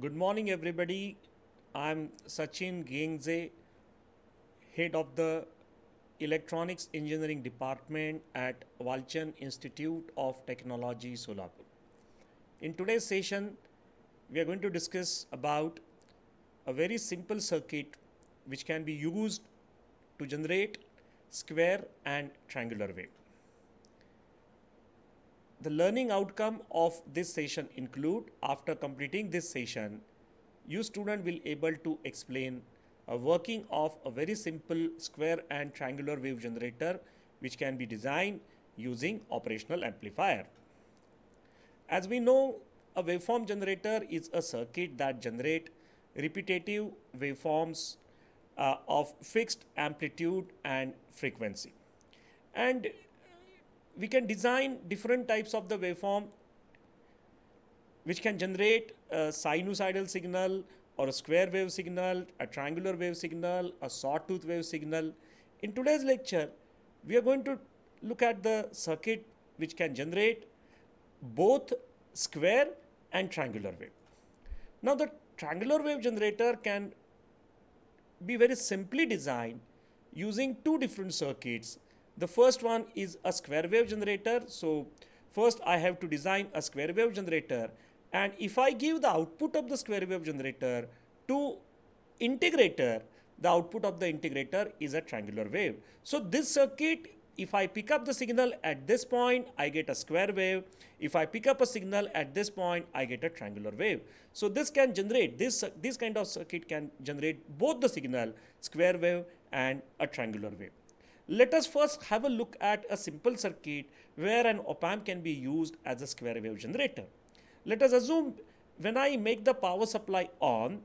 Good morning, everybody. I'm Sachin Gengze, head of the Electronics Engineering Department at Walchan Institute of Technology, Solapur. In today's session, we are going to discuss about a very simple circuit which can be used to generate square and triangular wave the learning outcome of this session include after completing this session you student will able to explain a working of a very simple square and triangular wave generator which can be designed using operational amplifier. As we know a waveform generator is a circuit that generate repetitive waveforms uh, of fixed amplitude and frequency and we can design different types of the waveform which can generate a sinusoidal signal or a square wave signal, a triangular wave signal, a sawtooth wave signal. In today's lecture, we are going to look at the circuit which can generate both square and triangular wave. Now the triangular wave generator can be very simply designed using two different circuits the first one is a square wave generator. So first I have to design a square wave generator. And if I give the output of the square wave generator to integrator, the output of the integrator is a triangular wave. So this circuit, if I pick up the signal at this point, I get a square wave. If I pick up a signal at this point, I get a triangular wave. So this can generate, this, this kind of circuit can generate both the signal, square wave and a triangular wave. Let us first have a look at a simple circuit where an op-amp can be used as a square wave generator. Let us assume when I make the power supply on,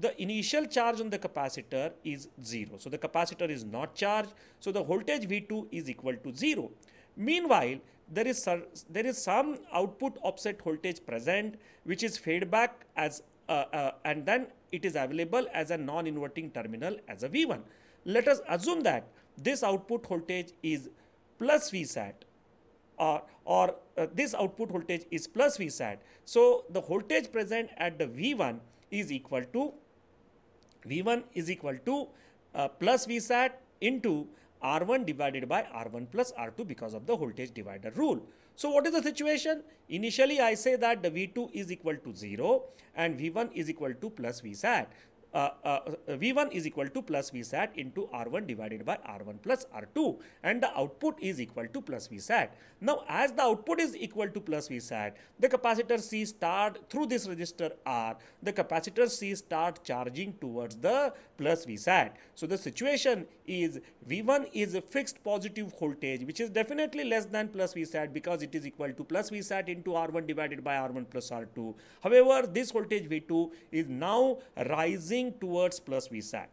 the initial charge on the capacitor is 0. So the capacitor is not charged. So the voltage V2 is equal to 0. Meanwhile, there is, there is some output offset voltage present which is feedback as uh, uh, and then it is available as a non-inverting terminal as a V1 let us assume that this output voltage is plus VSAT or, or uh, this output voltage is plus VSAT. So the voltage present at the V1 is equal to V1 is equal to uh, plus VSAT into R1 divided by R1 plus R2 because of the voltage divider rule. So what is the situation? Initially I say that the V2 is equal to 0 and V1 is equal to plus VSAT. Uh, uh, V1 is equal to plus Vsat into R1 divided by R1 plus R2 and the output is equal to plus Vsat. Now as the output is equal to plus Vsat, the capacitor C start through this resistor R, the capacitor C start charging towards the plus Vsat. So the situation is V1 is a fixed positive voltage which is definitely less than plus Vsat because it is equal to plus Vsat into R1 divided by R1 plus R2. However, this voltage V2 is now rising towards plus VSAT.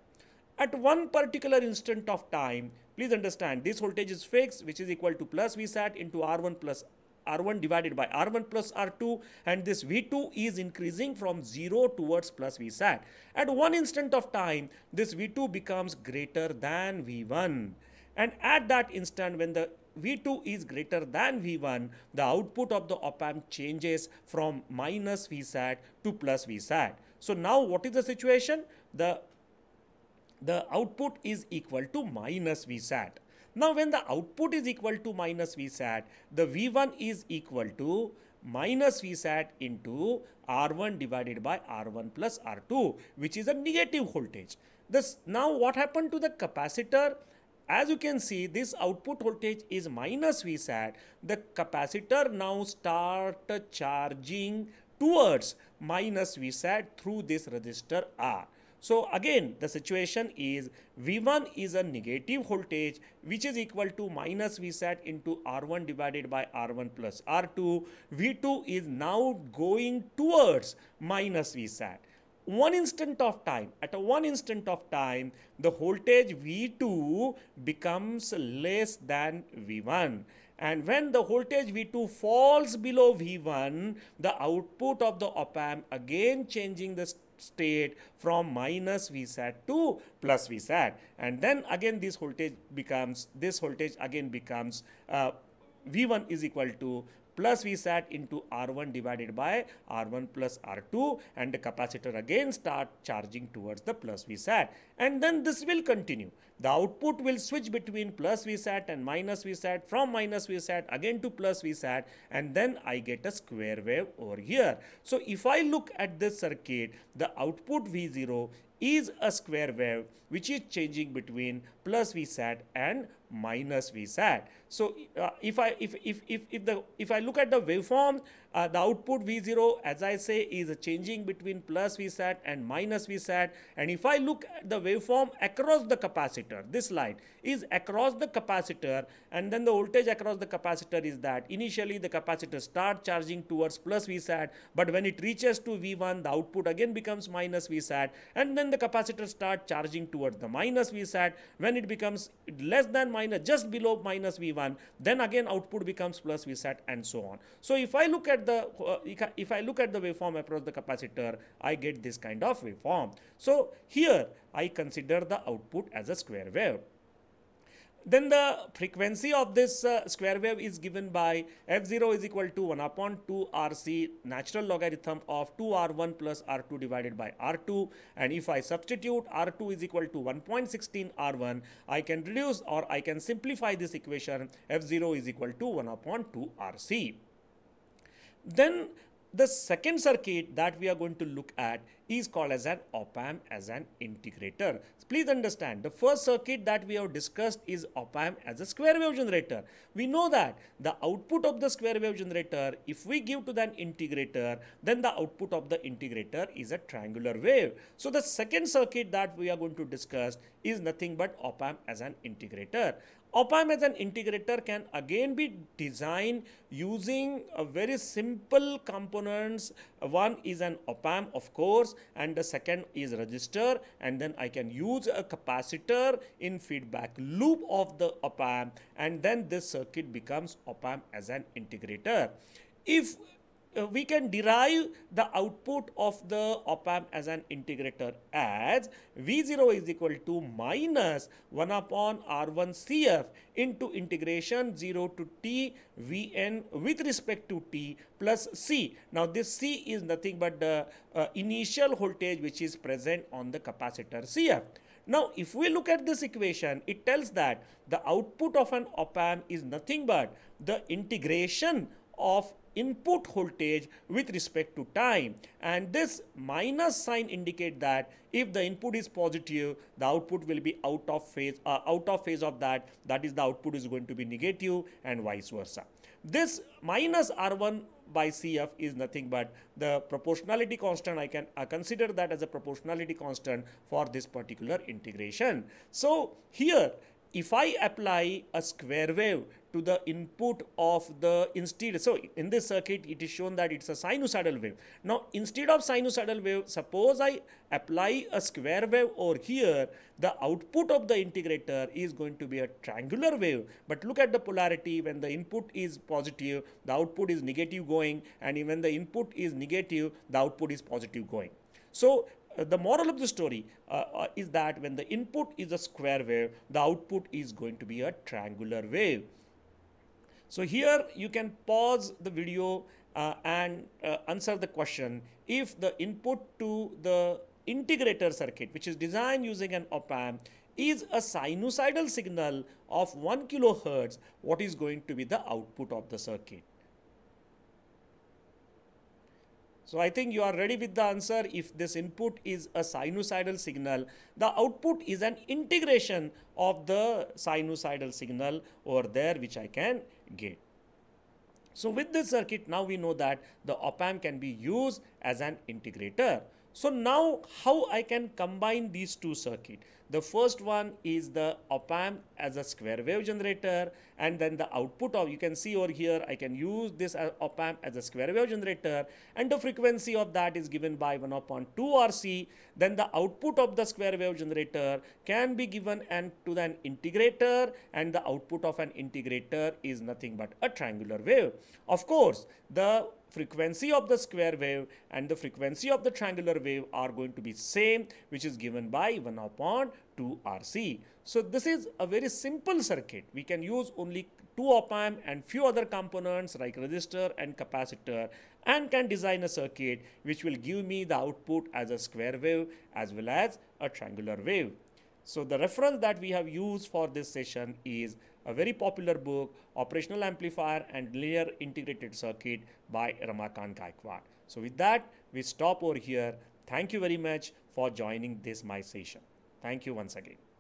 At one particular instant of time, please understand this voltage is fixed which is equal to plus VSAT into R1 plus R1 divided by R1 plus R2 and this V2 is increasing from 0 towards plus VSAT. At one instant of time, this V2 becomes greater than V1. And at that instant when the V2 is greater than V1, the output of the op-amp changes from minus VSAT to plus VSAT. So now what is the situation? The, the output is equal to minus VSAT. Now when the output is equal to minus VSAT, the V1 is equal to minus VSAT into R1 divided by R1 plus R2 which is a negative voltage. This Now what happened to the capacitor? As you can see this output voltage is minus VSAT. The capacitor now start charging towards minus V sat through this resistor R. So again the situation is V1 is a negative voltage which is equal to minus Vsat into R1 divided by R1 plus R2. V2 is now going towards minus Vsat. One instant of time, at a one instant of time, the voltage V2 becomes less than V1 and when the voltage V2 falls below V1, the output of the op-amp again changing the state from minus VSAT to plus VSAT. And then again this voltage becomes, this voltage again becomes uh, V1 is equal to plus VSAT into R1 divided by R1 plus R2 and the capacitor again start charging towards the plus VSAT. And then this will continue the output will switch between plus VSAT and minus VSAT, from minus VSAT again to plus VSAT and then I get a square wave over here. So if I look at this circuit, the output V0 is a square wave which is changing between plus VSAT and minus VSAT. So uh, if I if, if if if the if I look at the waveform uh, the output V0, as I say, is changing between plus VSAT and minus VSAT. And if I look at the waveform across the capacitor, this line is across the capacitor and then the voltage across the capacitor is that initially the capacitor start charging towards plus VSAT, but when it reaches to V1, the output again becomes minus VSAT and then the capacitor start charging towards the minus VSAT. When it becomes less than minus, just below minus V1, then again output becomes plus VSAT and so on. So if I look at at the uh, if I look at the waveform across the capacitor, I get this kind of waveform. So here I consider the output as a square wave. Then the frequency of this uh, square wave is given by f0 is equal to 1 upon 2 RC natural logarithm of 2R1 plus R2 divided by R2 and if I substitute R2 is equal to 1.16 R1 I can reduce or I can simplify this equation f0 is equal to 1 upon 2 RC. Then the second circuit that we are going to look at is called as an op-amp as an integrator. Please understand the first circuit that we have discussed is op-amp as a square wave generator. We know that the output of the square wave generator if we give to an integrator then the output of the integrator is a triangular wave. So the second circuit that we are going to discuss is nothing but op-amp as an integrator. Op-amp as an integrator can again be designed using a very simple components. One is an op-amp, of course and the second is register. and then I can use a capacitor in feedback loop of the op-amp, and then this circuit becomes op-amp as an integrator. If uh, we can derive the output of the op-amp as an integrator as V0 is equal to minus 1 upon R1CF into integration 0 to T Vn with respect to T plus C. Now this C is nothing but the uh, initial voltage which is present on the capacitor CF. Now, if we look at this equation, it tells that the output of an op-amp is nothing but the integration of input voltage with respect to time and this minus sign indicate that if the input is positive the output will be out of phase uh, out of phase of that that is the output is going to be negative and vice versa this minus r1 by cf is nothing but the proportionality constant i can consider that as a proportionality constant for this particular integration so here if i apply a square wave to the input of the instead. So in this circuit, it is shown that it's a sinusoidal wave. Now, instead of sinusoidal wave, suppose I apply a square wave over here, the output of the integrator is going to be a triangular wave. But look at the polarity when the input is positive, the output is negative going and when the input is negative, the output is positive going. So uh, the moral of the story uh, uh, is that when the input is a square wave, the output is going to be a triangular wave. So here you can pause the video uh, and uh, answer the question if the input to the integrator circuit which is designed using an op-amp is a sinusoidal signal of 1 kilohertz what is going to be the output of the circuit So I think you are ready with the answer. If this input is a sinusoidal signal, the output is an integration of the sinusoidal signal over there which I can get. So with this circuit, now we know that the op-amp can be used as an integrator. So now how I can combine these two circuit. The first one is the op-amp as a square wave generator and then the output of you can see over here I can use this uh, op-amp as a square wave generator and the frequency of that is given by 1 upon 2 RC. Then the output of the square wave generator can be given and to an integrator and the output of an integrator is nothing but a triangular wave. Of course the frequency of the square wave and the frequency of the triangular wave are going to be same which is given by 1 upon 2RC. So this is a very simple circuit. We can use only two op amp and few other components like resistor and capacitor and can design a circuit which will give me the output as a square wave as well as a triangular wave. So the reference that we have used for this session is a very popular book, Operational Amplifier and Linear Integrated Circuit by Ramakant Gaikwad. So with that, we stop over here. Thank you very much for joining this my session. Thank you once again.